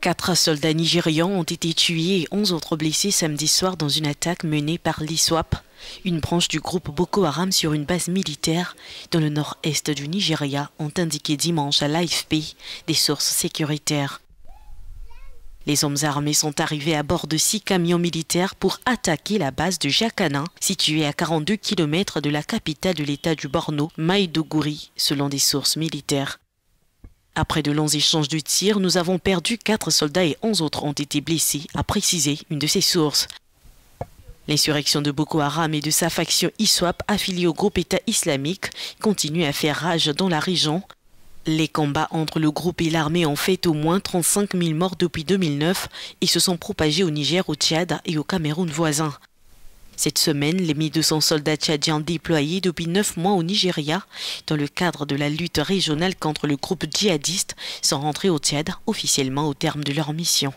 Quatre soldats nigérians ont été tués et onze autres blessés samedi soir dans une attaque menée par l'ISWAP, une branche du groupe Boko Haram sur une base militaire dans le nord-est du Nigeria, ont indiqué dimanche à l'AFP des sources sécuritaires. Les hommes armés sont arrivés à bord de six camions militaires pour attaquer la base de Jakana, située à 42 km de la capitale de l'État du Borno, Maiduguri, selon des sources militaires. Après de longs échanges de tirs, nous avons perdu 4 soldats et 11 autres ont été blessés, a précisé une de ses sources. L'insurrection de Boko Haram et de sa faction ISWAP affiliée au groupe État islamique continue à faire rage dans la région. Les combats entre le groupe et l'armée ont fait au moins 35 000 morts depuis 2009 et se sont propagés au Niger, au Tchad et au Cameroun voisins. Cette semaine, les 1200 soldats tchadiens déployés depuis 9 mois au Nigeria, dans le cadre de la lutte régionale contre le groupe djihadiste, sont rentrés au Tchad officiellement au terme de leur mission.